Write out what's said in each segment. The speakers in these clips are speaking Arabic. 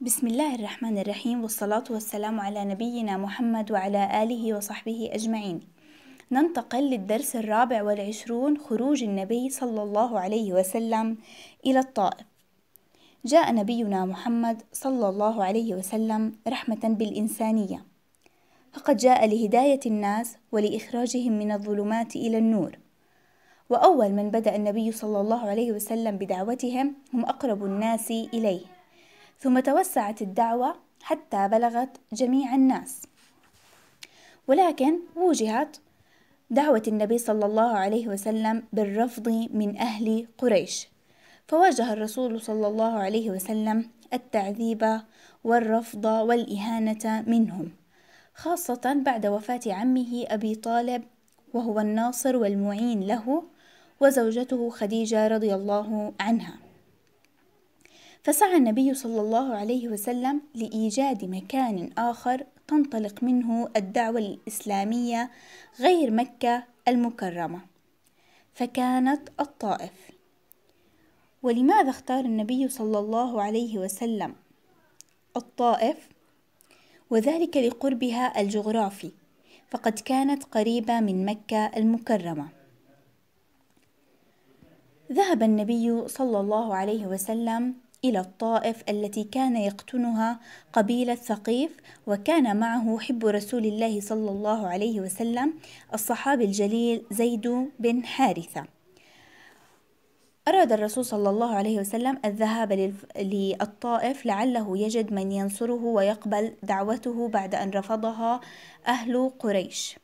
بسم الله الرحمن الرحيم والصلاة والسلام على نبينا محمد وعلى آله وصحبه أجمعين ننتقل للدرس الرابع والعشرون خروج النبي صلى الله عليه وسلم إلى الطائف جاء نبينا محمد صلى الله عليه وسلم رحمة بالإنسانية فقد جاء لهداية الناس ولإخراجهم من الظلمات إلى النور وأول من بدأ النبي صلى الله عليه وسلم بدعوتهم هم أقرب الناس إليه ثم توسعت الدعوة حتى بلغت جميع الناس ولكن وجهت دعوة النبي صلى الله عليه وسلم بالرفض من أهل قريش فواجه الرسول صلى الله عليه وسلم التعذيب والرفض والإهانة منهم خاصة بعد وفاة عمه أبي طالب وهو الناصر والمعين له وزوجته خديجة رضي الله عنها فسعى النبي صلى الله عليه وسلم لإيجاد مكان آخر تنطلق منه الدعوة الإسلامية غير مكة المكرمة فكانت الطائف ولماذا اختار النبي صلى الله عليه وسلم الطائف وذلك لقربها الجغرافي فقد كانت قريبة من مكة المكرمة ذهب النبي صلى الله عليه وسلم إلى الطائف التي كان يقطنها قبيلة ثقيف وكان معه حب رسول الله صلى الله عليه وسلم الصحابي الجليل زيد بن حارثة أراد الرسول صلى الله عليه وسلم الذهاب للطائف لعله يجد من ينصره ويقبل دعوته بعد أن رفضها أهل قريش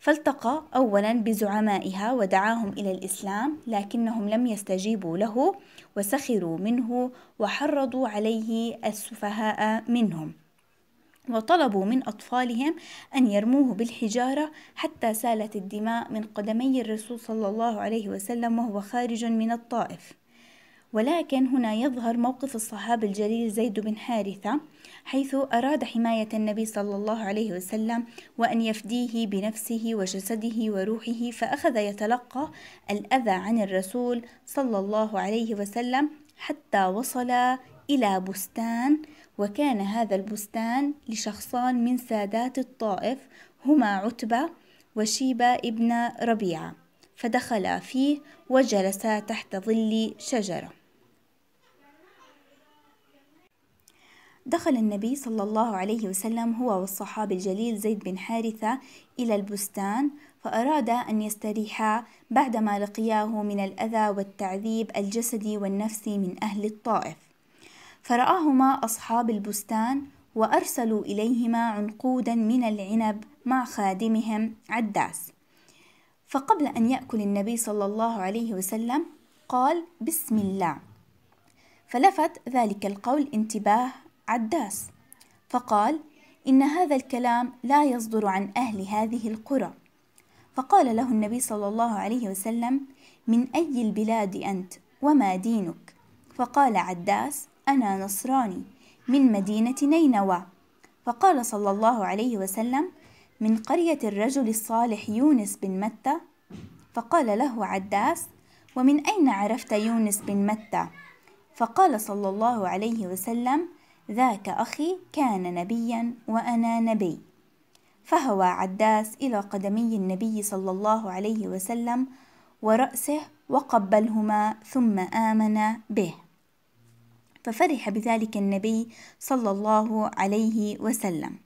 فالتقى أولا بزعمائها ودعاهم إلى الإسلام لكنهم لم يستجيبوا له وسخروا منه وحرضوا عليه السفهاء منهم وطلبوا من أطفالهم أن يرموه بالحجارة حتى سالت الدماء من قدمي الرسول صلى الله عليه وسلم وهو خارج من الطائف ولكن هنا يظهر موقف الصحابي الجليل زيد بن حارثة حيث أراد حماية النبي صلى الله عليه وسلم وأن يفديه بنفسه وجسده وروحه فأخذ يتلقى الأذى عن الرسول صلى الله عليه وسلم حتى وصل إلى بستان وكان هذا البستان لشخصان من سادات الطائف هما عتبة وشيبة ابن ربيعة فدخلا فيه وجلسا تحت ظل شجرة دخل النبي صلى الله عليه وسلم هو والصحابي الجليل زيد بن حارثة إلى البستان فأراد أن يستريحا بعدما لقياه من الأذى والتعذيب الجسدي والنفسي من أهل الطائف فرآهما أصحاب البستان وأرسلوا إليهما عنقودا من العنب مع خادمهم عداس فقبل أن يأكل النبي صلى الله عليه وسلم قال بسم الله فلفت ذلك القول انتباه عداس فقال إن هذا الكلام لا يصدر عن أهل هذه القرى فقال له النبي صلى الله عليه وسلم من أي البلاد أنت وما دينك فقال عداس أنا نصراني من مدينة نينوى فقال صلى الله عليه وسلم من قرية الرجل الصالح يونس بن متى فقال له عداس ومن أين عرفت يونس بن متى فقال صلى الله عليه وسلم ذاك أخي كان نبيا وأنا نبي فهوى عداس إلى قدمي النبي صلى الله عليه وسلم ورأسه وقبلهما ثم آمن به ففرح بذلك النبي صلى الله عليه وسلم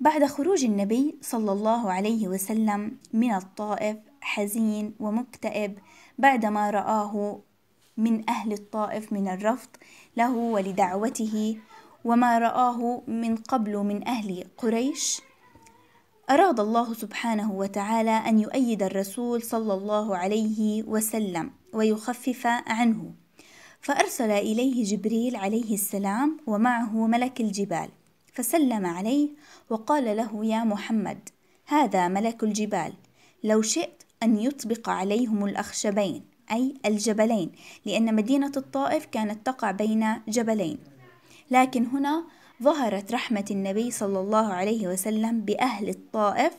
بعد خروج النبي صلى الله عليه وسلم من الطائف حزين ومكتئب بعدما رآه من أهل الطائف من الرفض له ولدعوته وما رآه من قبل من أهل قريش أراد الله سبحانه وتعالى أن يؤيد الرسول صلى الله عليه وسلم ويخفف عنه فأرسل إليه جبريل عليه السلام ومعه ملك الجبال فسلم عليه وقال له يا محمد هذا ملك الجبال لو شئت أن يطبق عليهم الأخشبين أي الجبلين لأن مدينة الطائف كانت تقع بين جبلين لكن هنا ظهرت رحمة النبي صلى الله عليه وسلم بأهل الطائف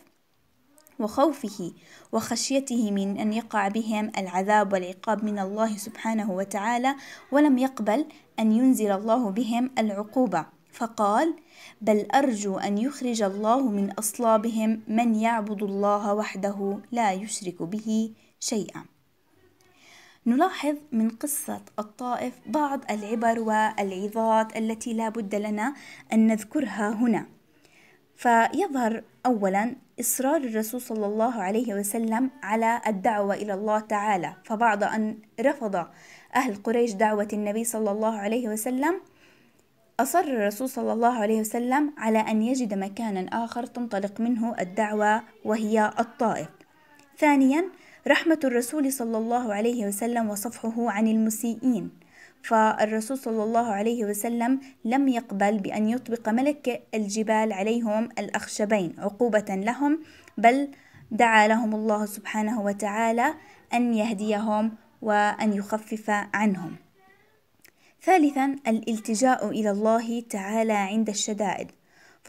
وخوفه وخشيته من أن يقع بهم العذاب والعقاب من الله سبحانه وتعالى ولم يقبل أن ينزل الله بهم العقوبة فقال بل أرجو أن يخرج الله من أصلابهم من يعبد الله وحده لا يشرك به شيئا نلاحظ من قصة الطائف بعض العبر والعظات التي لا بد لنا أن نذكرها هنا فيظهر أولا إصرار الرسول صلى الله عليه وسلم على الدعوة إلى الله تعالى فبعد أن رفض أهل قريش دعوة النبي صلى الله عليه وسلم أصر الرسول صلى الله عليه وسلم على أن يجد مكانا آخر تنطلق منه الدعوة وهي الطائف ثانيا رحمة الرسول صلى الله عليه وسلم وصفحه عن المسيئين فالرسول صلى الله عليه وسلم لم يقبل بأن يطبق ملك الجبال عليهم الأخشبين عقوبة لهم بل دعا لهم الله سبحانه وتعالى أن يهديهم وأن يخفف عنهم ثالثا الالتجاء إلى الله تعالى عند الشدائد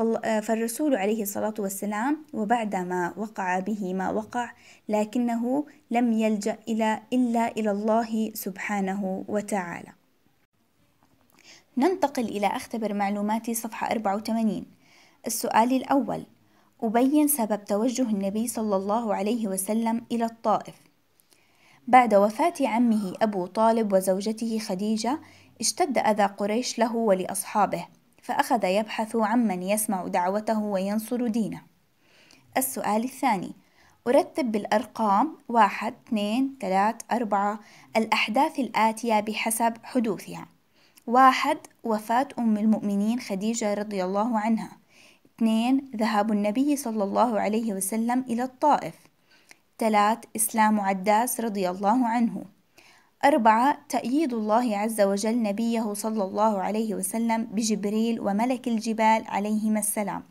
آه، فالرسول عليه الصلاة والسلام وبعدما وقع به ما وقع لكنه لم يلجأ إلى إلا إلى الله سبحانه وتعالى ننتقل إلى أختبر معلوماتي صفحة 84 السؤال الأول أبين سبب توجه النبي صلى الله عليه وسلم إلى الطائف بعد وفاة عمه أبو طالب وزوجته خديجة اشتد أذى قريش له ولأصحابه فأخذ يبحث عمن يسمع دعوته وينصر دينه السؤال الثاني أرتب بالأرقام واحد اثنين ثلاث أربعة الأحداث الآتية بحسب حدوثها واحد وفاة أم المؤمنين خديجة رضي الله عنها اثنين ذهاب النبي صلى الله عليه وسلم إلى الطائف ثلاث إسلام عداس رضي الله عنه أربعة تأييد الله عز وجل نبيه صلى الله عليه وسلم بجبريل وملك الجبال عليهما السلام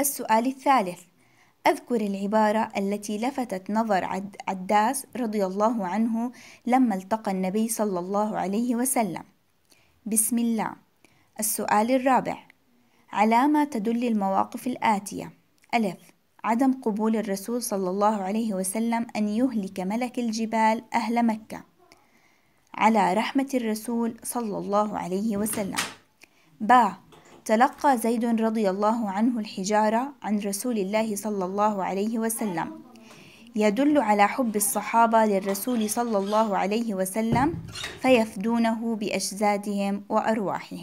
السؤال الثالث أذكر العبارة التي لفتت نظر عد عداس رضي الله عنه لما التقى النبي صلى الله عليه وسلم بسم الله السؤال الرابع على ما تدل المواقف الآتية ألف عدم قبول الرسول صلى الله عليه وسلم أن يهلك ملك الجبال أهل مكة على رحمة الرسول صلى الله عليه وسلم با تلقى زيد رضي الله عنه الحجارة عن رسول الله صلى الله عليه وسلم يدل على حب الصحابة للرسول صلى الله عليه وسلم فيفدونه بأجسادهم وأرواحهم